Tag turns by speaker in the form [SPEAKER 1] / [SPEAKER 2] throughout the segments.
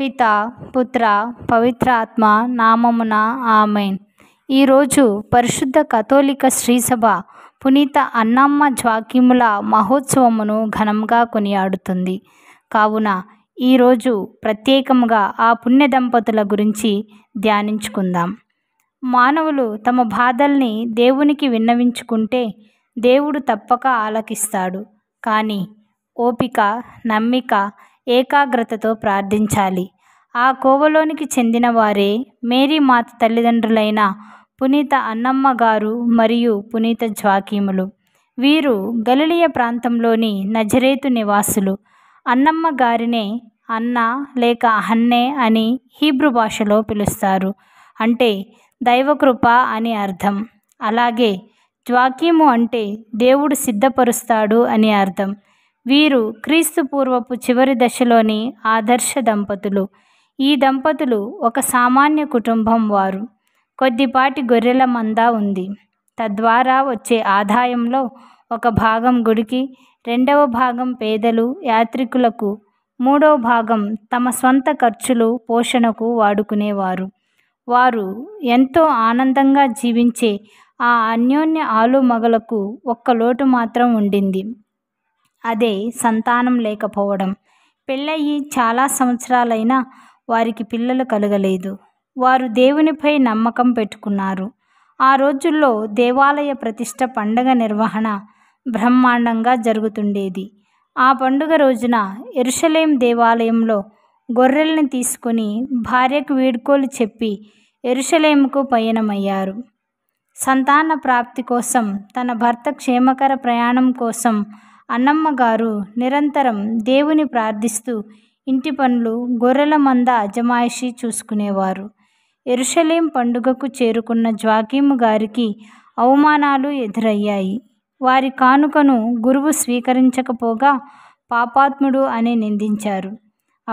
[SPEAKER 1] పిత పుత్ర పవిత్రాత్మ నామమున ఆమెన్ ఈరోజు పరిశుద్ధ కథోలిక శ్రీసభ పునీత అన్నమ్మ జ్వాకిముల మహోత్సవమును ఘనంగా కొనియాడుతుంది కావున ఈరోజు ప్రత్యేకముగా ఆ పుణ్య దంపతుల గురించి ధ్యానించుకుందాం మానవులు తమ బాధల్ని దేవునికి విన్నవించుకుంటే దేవుడు తప్పక ఆలకిస్తాడు కానీ ఓపిక నమ్మిక ఏకాగ్రతతో ప్రార్థించాలి ఆ కోవలోనికి చెందిన వారే మేరీ మాత తల్లిదండ్రులైన పునీత అన్నమ్మ గారు మరియు పునీత జ్వాకీములు వీరు గలిలియ ప్రాంతంలోని నజరేతు నివాసులు అన్నమ్మ గారినే అన్న లేక అహన్నే అని హీబ్రూ భాషలో పిలుస్తారు అంటే దైవకృప అని అర్థం అలాగే జ్వాకీము అంటే దేవుడు సిద్ధపరుస్తాడు అని అర్థం వీరు క్రీస్తుపూర్వపు చివరి దశలోని ఆదర్శ దంపతులు ఈ దంపతులు ఒక సామాన్య కుటుంబం వారు కొద్దిపాటి గొర్రెల మంద ఉంది తద్వారా వచ్చే ఆదాయంలో ఒక భాగం గుడికి రెండవ భాగం పేదలు యాత్రికులకు మూడవ భాగం తమ సొంత ఖర్చులు పోషణకు వాడుకునేవారు వారు ఎంతో ఆనందంగా జీవించే ఆ అన్యోన్య ఆలుమగలకు ఒక్క లోటు మాత్రం ఉండింది అదే సంతానం లేకపోవడం పెళ్ళయ్యి చాలా సంవత్సరాలైనా వారికి పిల్లలు కలగలేదు వారు దేవునిపై నమ్మకం పెట్టుకున్నారు ఆ రోజుల్లో దేవాలయ ప్రతిష్ట పండగ నిర్వహణ బ్రహ్మాండంగా జరుగుతుండేది ఆ పండుగ రోజున ఎరుషలేం దేవాలయంలో గొర్రెల్ని తీసుకుని భార్యకు వీడ్కోలు చెప్పి ఎరుషలేముకు పయనమయ్యారు సంతాన ప్రాప్తి కోసం తన భర్త క్షేమకర ప్రయాణం కోసం అన్నమ్మ గారు నిరంతరం దేవుని ప్రార్థిస్తూ ఇంటి పనులు గొర్రెల మంద అజమాయిషీ చూసుకునేవారు ఎరుషలేం పండుగకు చేరుకున్న జ్వాకీము గారికి అవమానాలు ఎదురయ్యాయి వారి కానుకను గురువు స్వీకరించకపోగా పాపాత్ముడు అని నిందించారు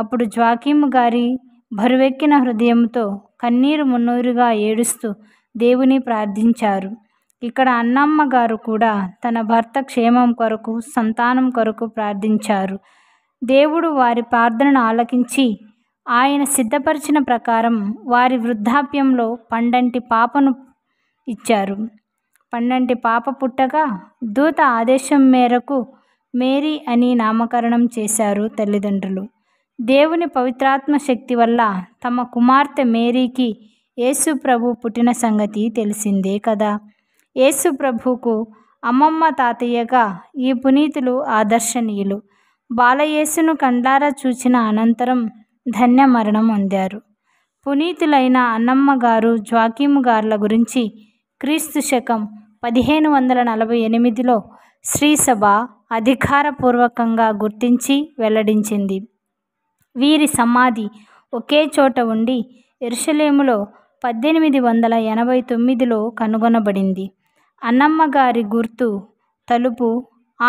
[SPEAKER 1] అప్పుడు జ్వాకీము గారి బరువెక్కిన హృదయంతో కన్నీరు మున్నూరుగా ఏడుస్తూ దేవుని ప్రార్థించారు ఇక్కడ అన్నమ్మ గారు కూడా తన భర్త క్షేమం కొరకు సంతానం కొరకు ప్రార్థించారు దేవుడు వారి ప్రార్థనను ఆలకించి ఆయన సిద్ధపరిచిన ప్రకారం వారి వృద్ధాప్యంలో పండంటి పాపను ఇచ్చారు పండంటి పాప పుట్టగా దూత ఆదేశం మేరకు మేరీ అని నామకరణం చేశారు తల్లిదండ్రులు దేవుని పవిత్రాత్మ శక్తి వల్ల తమ కుమార్తె మేరీకి యేసు ప్రభు పుట్టిన సంగతి తెలిసిందే కదా యేసు ప్రభుకు అమ్మమ్మ తాతయ్యగా ఈ పునీతులు ఆదర్శనీయులు బాలయేసును కండ్లారా చూచిన అనంతరం ధన్య మరణం పొందారు పునీతులైన అన్నమ్మ గారు జ్వాకీము గారుల గురించి క్రీస్తు శకం పదిహేను వందల నలభై ఎనిమిదిలో శ్రీసభ అధికారపూర్వకంగా గుర్తించి వెల్లడించింది వీరి సమాధి ఒకే చోట ఉండి ఎరుషలేములో పద్దెనిమిది వందల ఎనభై తొమ్మిదిలో కనుగొనబడింది అన్నమ్మ గారి గుర్తు తలుపు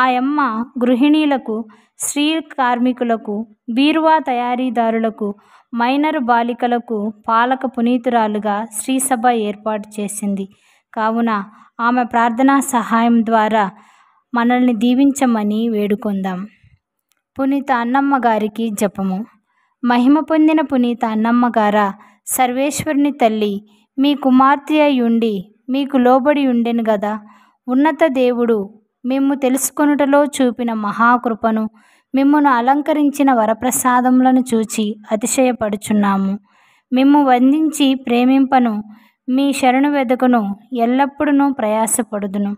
[SPEAKER 1] ఆయమ్మ గృహిణీలకు స్త్రీ కార్మికులకు బీరువా తయారీదారులకు మైనర్ బాలికలకు పాలక పునీతురాలుగా స్త్రీ సభ ఏర్పాటు చేసింది కావున ఆమె ప్రార్థనా సహాయం ద్వారా మనల్ని దీవించమని వేడుకుందాం పునీత అన్నమ్మ గారికి జపము మహిమ పొందిన పునీత అన్నమ్మగారా సర్వేశ్వరుని తల్లి మీ కుమార్తె అయి ఉండి మీకు లోబడి ఉండెను గదా ఉన్నత దేవుడు మేము తెలుసుకొనుటలో చూపిన మహాకృపను మిమ్మను అలంకరించిన వరప్రసాదములను చూచి అతిశయపడుచున్నాము మేము వందించి ప్రేమింపను మీ శరణు వెదకును ఎల్లప్పుడూ ప్రయాసపడుదును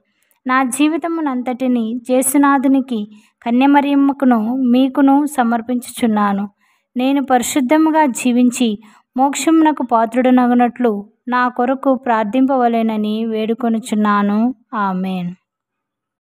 [SPEAKER 1] నా జీవితమునంతటిని జేసునాథునికి కన్యమరియమ్మకును మీకును సమర్పించుచున్నాను నేను పరిశుద్ధముగా జీవించి మోక్షమునకు పాత్రుడనగినట్లు నా కొరకు ప్రార్థింపవలెనని వేడుకొనుచున్నాను ఆమెన్